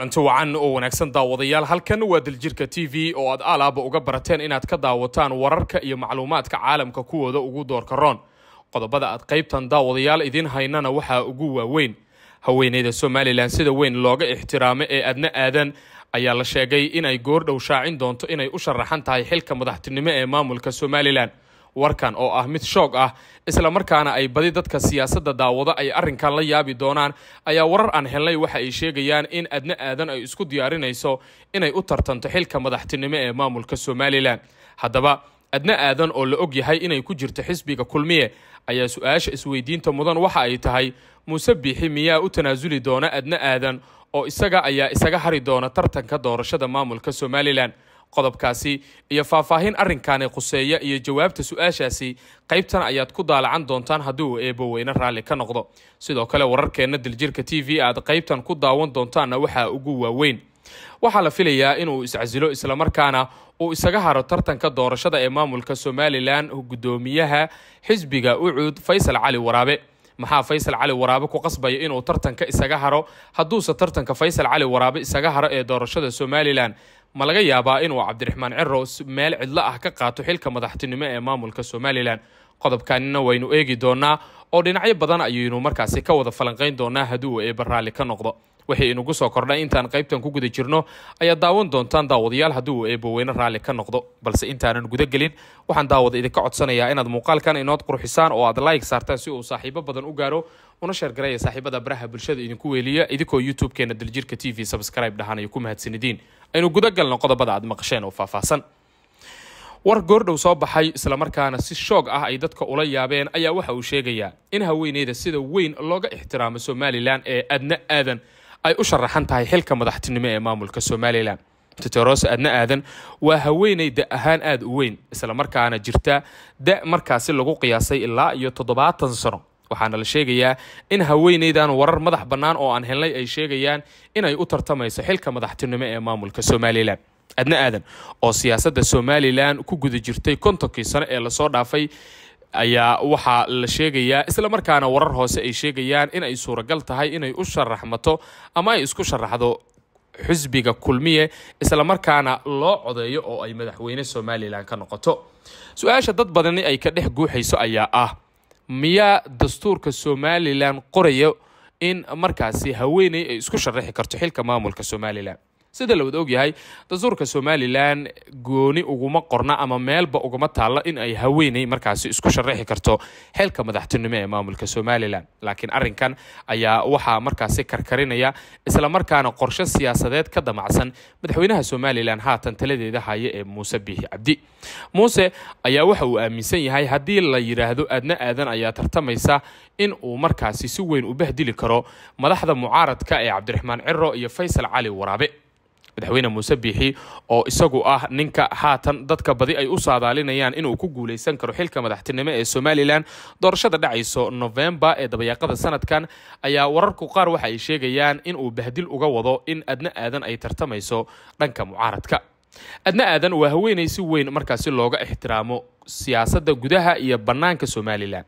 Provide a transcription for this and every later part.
kulanti wacan oo wanaagsan daawadayaal halkan waa diljirka t v oo aad aalaaba uga barateen inaad ka daawataan wararka iyo macluumaadka caalamka kuwooda ugu doorka roon qodobada aad qaybtan daawadayaal idiin haynana waxaa ugu waaweyn haweeneyda somalilan sida weyn looga ixtiraamo ee adna aadan ayaa la sheegay inay goordhow shaacin doonto inay u sharaxan tahay xilka madaxtinimo ee maamulka somalilan warkan oo ah mid shoog ah isla markaana ay badi dadka siyaasadda daawado ay arrinkan la yaabi doonaan ayaa warar aan helnay waxa ay sheegayaan in adna aadan ay isku diyaarinayso inay u tartanto xilka madaxtinimo ee maamulka somalilan haddaba adna aadan oo la og yahay inay ku jirto xisbiga kulmiye ayaa su-aasha isweydiinta mudan waxa ay tahay muuse biixi miyaa u tanaasuli doona adna aadan oo isaga ayaa isaga hari doona tartanka doorashada maamulka somalilan qodobkaasi iyo faahfaahin arrinkan ee khuseeya iyo jawaabta su-aashaasi qaybtan ayaad ku daalacan doontaan haddii uu eebo weyne raalli ka noqdo sidoo kale wararkeenna diljirka t v aad qaybtan ku daawan doontaanna waxaa ugu waaweyn waxaa la filayaa inuu iscasilo islamarkaana uu isaga haro tartanka doorashada ee maamulka somalilan guddoomiyaha xisbiga ucuud faysal cali waraabe maxaa faysal cali waraabe ku qasbaya inuu tartanka isaga haro hadduuse tartanka faysal cali waraabe isaga haro ee doorashada somalilan ma laga yaabaa inuu cabdiraxmaan cirows meel cidlo ah ka qaato xilka madaxtinimo ee maamulka somalilan qodobkanina waynu eegi doonaa oo dhinacyo badan ayaynu markaasi ka wada falanqayn doonaa hadduu eeba raalli ka noqdo waxay inugu soo kordhay intaan qaybtan ku guda jirno ayaa daawan doontaan daawadayaal haddii uu eeboweyne raalli ka noqdo balse intaanan gudagelin waxaan daawada idinka codsanayaa inaad muuqaalkan inood qurxisaan oo aad like saartaan si uu saaxiibo badan u gaaro una sheergaraya saaxiibada baraha bulshada idinku weeliya idinkoo youtubekeenna daljirka t v subscribe dhahanaya ku mahadsanidin aynu gudagalno qodobada aad maqasheen oo faahfaahsan war goordhow soo baxay islamarkaana si shoog ah ay dadka ula yaabeen ayaa waxa uu sheegayaa in haweeneyda sida weyn looga ixtiraamo somalilan ee adna aadan ay u sharaxan tahay xilka madaxtinimo ee maamulka somalilan titerose adna aadan waa haweenay da ahaan aada u weyn islamarkaana jirta da markaasi lagu qiyaasay ilaa iyo toddobaatan sano waxaana la sheegayaa in haweenaydan warar madax bannaan oo aan helnay ay sheegayaan inay u tartamayso xilka madaxtinimo ee maamulka somalilan adna aadan oo siyaasadda somalilan ku guda jirtay kontonkii sano ee lasoo dhaafay ayaa waxaa la sheegayaa isla markaana warar hoose ay sheegayaan inay suuragal tahay inay u sharaxmato ama ay isku sharaxdo xusbiga kulmiye isla markaana loo codeeyo oo ay madaxweyne somalilan ka noqoto su-aasha dad badani ay ka dhex guuxayso ayaa ah miyaa dastuurka somalilan qoraya in markaasi haweeney ay isku sharaxi karto xilka maamulka somalilan sida lawad ogyahay dastuurka somalilan gooni uguma qorna ama meelba uguma taallo in ay haweenay markaasi isku sharaxi karto xeelka madaxtinimo ee maamulka somalilan laakiin arinkan ayaa waxaa markaasi karkarinaya isla markaana qorshe siyaasadeed ka damacsan madaxweynaha somalilan haatan taladeeda haya ee muuse biixi cabdi muuse ayaa waxa uu aaminsan yahay haddii la yidhaahdo aadna aadan ayaa tartamaysa in uu markaasi si weyn u bahdili karo madaxda mucaaradka ee cabdiraxmaan ciro iyo faysal cali waraabe madaxweyne muuse biixi oo isagu ah ninka haatan dadka badi ay u saadaalinayaan inuu ku guulaysan karo xilka madaxtinimo ee somalilan doorashada dhacayso novembar ee dabayaaqada sanadkan ayaa wararku qaar waxa ay sheegayaan inuu bahdil uga wado in adna aadan ay tartamayso dhanka mucaaradka adna aadan waa haweenay si weyn markaasi looga ixtiraamo siyaasadda gudaha iyo bannaanka somalilan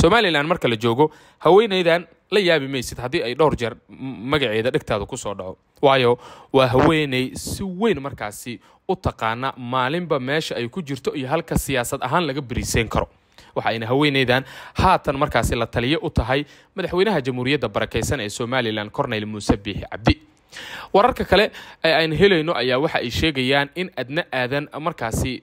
somalilan marka la joogo haweenaydan la yaabi maysid haddii ay dhowr jeer magaceeda dhegtaada kusoo dhaco waayo waa haweenay si weyn markaasi u taqaana maalinba meesha ay ku jirto iyo halka siyaasad ahaan laga beriiseyn karo waxa ayna haweeneydan haatan markaasi la taliyo u tahay madaxweynaha jamhuuriyadda barakeysan ee somalilan corneyl muuse biixi cabdi wararka kale ee aynu helayno ayaa waxa ay sheegayaan in adna aadan markaasi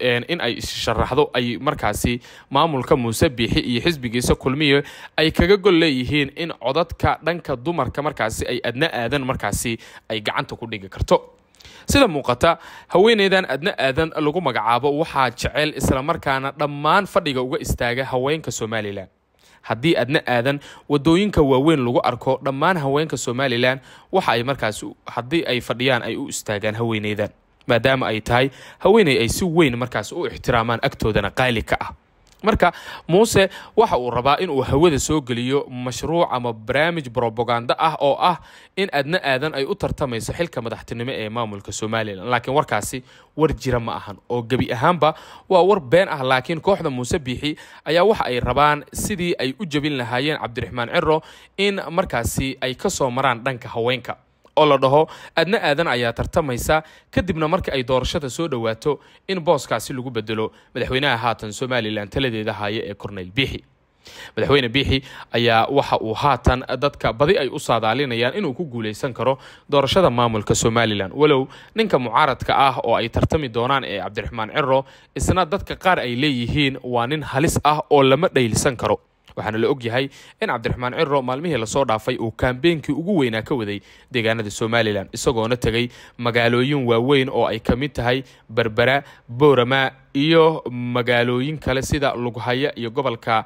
in ay sharaxdo ay markaasi maamulka muuse biixi iyo xisbigiisa kulmiyo ay kaga gol leeyihiin in codadka dhanka dumarka markaasi ay adna aadan markaasi ay gacanta ku dhigi karto sida muuqata haweeneydan adna aadan lagu magacaabo waxaa jecel islamarkaana dhammaan fadhiga uga istaaga haweenka somalilan haddii adna aadan wadooyinka waaweyn lagu arko dhammaan haweenka somalilan waxa ay markaas haddii ay fadhiyaan ay u istaagaan haweeneydan maadaama ay tahay haweeney ay si weyn markaas u ixtiraamaan agtoodana qaali ka ah marka muuse waxa uu rabaa in uu hawada soo geliyo mashruuc ama barnaamij brobaganda ah oo ah in adna aadan ay u tartamayso xilka madaxtinimo ee maamulka somalilan laakiin warkaasi war jira ma ahan oo gebi ahaanba waa war been ah laakiin kooxda muuse biixi ayaa waxa ay rabaan sidii ay u jebin lahaayeen cabdiraxmaan ciro in markaasi ay ka soo maraan dhanka haweenka oo la dhaho adna aadan ayaa tartamaysa kadibna marka ay doorashada soo dhowaato in booskaasi lagu bedelo madaxweynaha haatan somalilan taladeeda haaye ee korneyl biixi madaxweyne biixi ayaa waxa uu haatan dadka badi ay u saadaalinayaan inuu ku guulaysan karo doorashada maamulka somalilan walow ninka mucaaradka ah oo ay tartami doonaan ee cabdiraxmaan ciro isna dadka qaar ay leeyihiin waa nin halis ah oo lama dhaylisan karo waxaana la og yahay in cabdiraxmaan ciro maalmihii lasoo dhaafay uu kaambeynkii ugu weynaa ka waday deegaanada somalilan isagoona tegay magaalooyin waaweyn oo ay ka mid tahay berbera boorama iyo magaalooyin kale sida lughaya iyo gobolka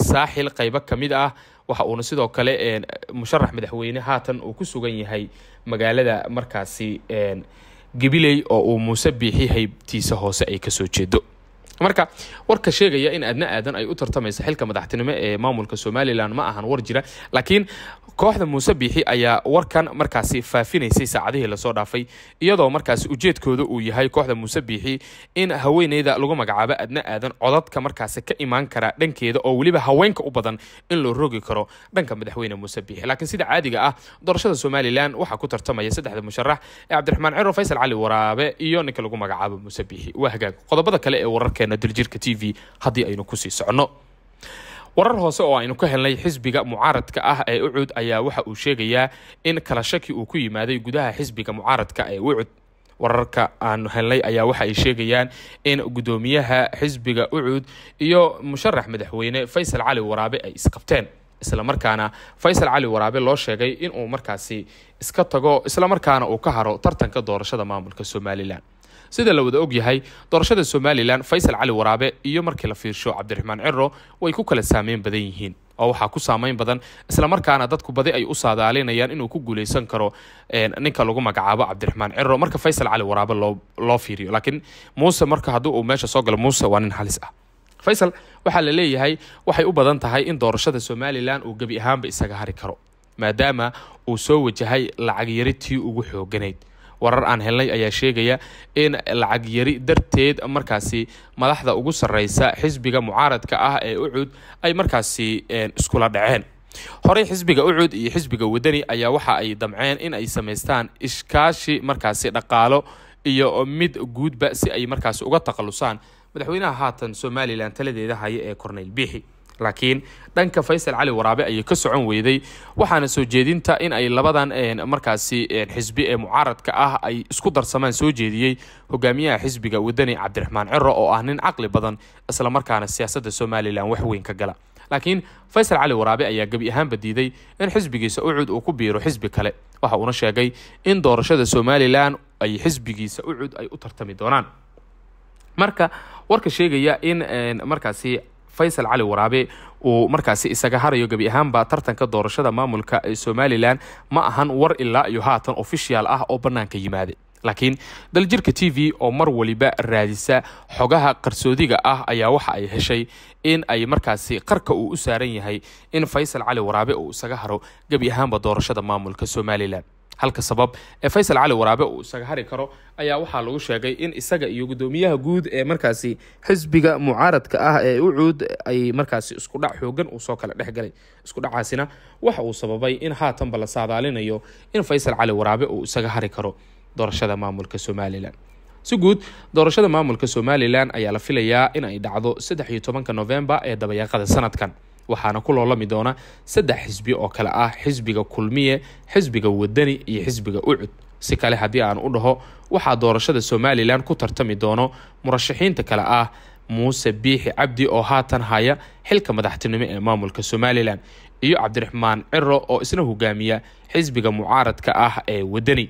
saaxil qaybo ka mid ah waxa uuna sidoo kale musharax madaxweyne haatan uu ku sugan yahay magaalada markaasi gabiley oo uu muuse biixi haybtiisa hoose ay kasoo jeedo marka warka sheegaya in adna aadan ay u tartamaysa xilka madaxtinimo ee maamulka somalilan ma ahan war jira laakiin kooxda muuse biixi ayaa warkan markaasi faafinaysay saacadihii lasoo dhaafay iyadoo markaasi ujeedkooda uu yahay kooxda muuse biixi in haweeneyda lagu magacaabo adna aadan codadka markaasi ka imaan kara dhankeeda oo weliba haweenka u badan in loo rogi karo dhanka madaxweyne muuse biixi laakiin sida caadiga ah doorashada somalilan waxaa ku tartamaya saddexda musharax ee cabdiraxmaan ciro faysal cali waraabe iyo ninka lagu magacaabo muuse biixi waa hagaag qodobada kale ee wararkeen barnaamijkeena diljirka t v haddii aynu kusii socono warar hoose oo aynu ka helnay xisbiga mucaaradka ah ee ucud ayaa waxa uu sheegayaa in kala shaki uu ku yimaaday gudaha xisbiga mucaaradka ee ucud wararka aanu helnay ayaa waxa ay sheegayaan in guddoomiyaha xisbiga ucud iyo musharax madaxweyne faysal cali waraabe ay isqabteen islamarkaana faysal cali waraabe loo sheegay inuu markaasi iska tago islamarkaana uu ka haro tartanka doorashada maamulka somalilan sida la wada ogyahay doorashada somalilan faysal cali waraabe iyo markii la fiirsho cabdiraxmaan ciro way ku kala saameyn badan yihiin oo waxaa ku saamayn badan islamarkaana dadku badi ay u saadaalinayaan inuu ku guuleysan karo ninka lagu magacaabo cabdiraxmaan ciro marka faysal cali waraabe loo fiiriyo laakiin muuse marka haddii uu meesha soo galo muuse waa nin halis ah faysal waxaa la leeyahay waxay u badan tahay in doorashada somalilan uu gebi ahaanba isaga hari karo maadaama uu soo wajahay lacag tii ugu xooganayd warar aan helnay ayaa sheegaya in lacag yari darteed markaasi madaxda ugu sareysa xisbiga mucaaradka ah ee ucud ay markaasi iskula dhaceen horey xisbiga ucud iyo xisbiga wadani ayaa waxa ay damceen in ay samaystaan ishkaashi markaasi dhaqaalo iyo mid guudba si ay markaasi uga takhalusaan madaxweynaha haatan somalilan taladeeda haye ee corneyl biixi laakiin dhanka faysal cali waraabe ayay ka socon weyday waxaana soo jeedinta in ay labadan eh, markaasi eh, xisbi ee eh, mucaaradka ah ay isku darsamaan soo jeediyey hogaamiyaha xisbiga wadani cabdiraxmaan ciro oo ah nin caqli badan islamarkaana siyaasadda somalilan wax weyn ka gala laakiin faysal cali waraabe ayaa gebi ahaanba diiday in xisbigiisa ucud uu ku biiro xisbi kale waxa uuna sheegay in doorashada somalilan ay xisbigiisa ucud ay u tartami doonaan marka warka sheegaya in markaasi faysal cali waraabe uu markaasi isaga harayo gebi ahaanba tartanka doorashada maamulka ee somalilan ma ahan war ilaa iyo haatan ofishiyaal ah oo bannaanka yimaade laakiin daljirka t v oo mar waliba raadisa xogaha qarsoodiga ah ayaa waxa ay heshay in ay markaasi qarka uu u saaran yahay in faysal cali waraabe uu isaga haro gebi ahaanba doorashada maamulka somalilan halka sabab ee faysal cali waraabe uu isaga hari karo ayaa waxaa lagu sheegay in isaga iyo guddoomiyaha guud ee markaasi xisbiga mucaaradka ah ee ucuud ay markaasi iskudhac xoogan uu soo kala dhexgalay iskudhacaasina waxa uu sababay in haatanba la saadaalinayo in faysal cali waraabe uu isaga hari karo doorashada maamulka somalilan si guud doorashada maamulka somalilan ayaa la filayaa in ay dhacdo saddex iyo tobanka novembar ee dabayaaqada sanadkan waxaana ku loolami doona saddex xisbi oo kale ah xisbiga kulmiye xisbiga wadani iyo xisbiga ucud si kale haddii aan u dhaho waxaa doorashada somalilan ku tartami doono murashaxiinta kale ah muuse biixi cabdi oo haatan haya xilka madaxtinimo ee maamulka somalilan iyo cabdiraxmaan ciro oo isna hogaamiya xisbiga mucaaradka ah ee wadani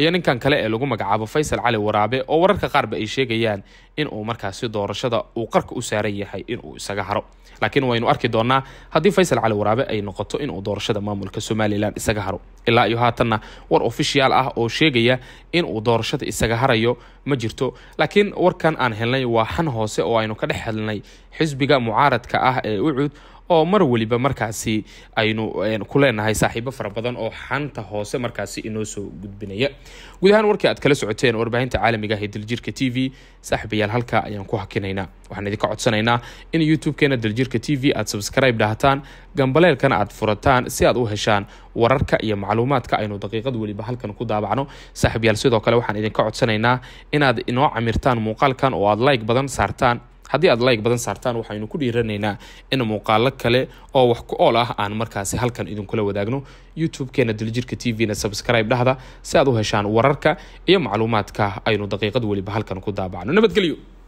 iyo ninkan kale ee lagu magacaabo faysal cali waraabe oo wararka qaarba ay sheegayaan inuu markaasi doorashada uu qarka u saaran yahay inuu isaga haro laakiin waynu arki doonaa haddii faysal cali waraabe ay noqoto inuu doorashada maamulka somalilan isaga haro ilaa iyo haatanna war ofishiyaal ah oo sheegaya inuu doorashada isaga harayo ma jirto laakiin warkan aan helnay waa xan hoose oo aynu ka dhex helnay xisbiga mucaaradka ah ee ucud oo mar waliba markaasi aynu ku leenahay saaxiibo fara badan oo xanta hoose markaasi inoo soo gudbinaya guud ahaan warkii aad kala socoteen warbaahinta caalamiga ah ee daljirka t v saaxiibayaal halkaa ayaan ku hakinaynaa waxaan idinka codsanaynaa in youtube-keena daljirka t v aad subscribe dhahataan gambaleelkana aad furataan si aad u heshaan wararka iyo macluumaadka aynu daqiiqad weliba halkan ku daabacno saaxiibayaal sidoo kale waxaan idinka codsanaynaa inaad inoo camirtaan muuqaalkan oo aad like badan saartaan haddii aad like badan saartaan waxaynu ku dhiiranaynaa in muuqaalo kale oo wax ku ool ah aan markaasi halkan idinkula wadaagno youtube-keena diljirka t v-na subscribe dhahda si aad u heshaan wararka iyo macluumaadka aynu daqiiqad weliba halkan ku daabacno nabadgelyo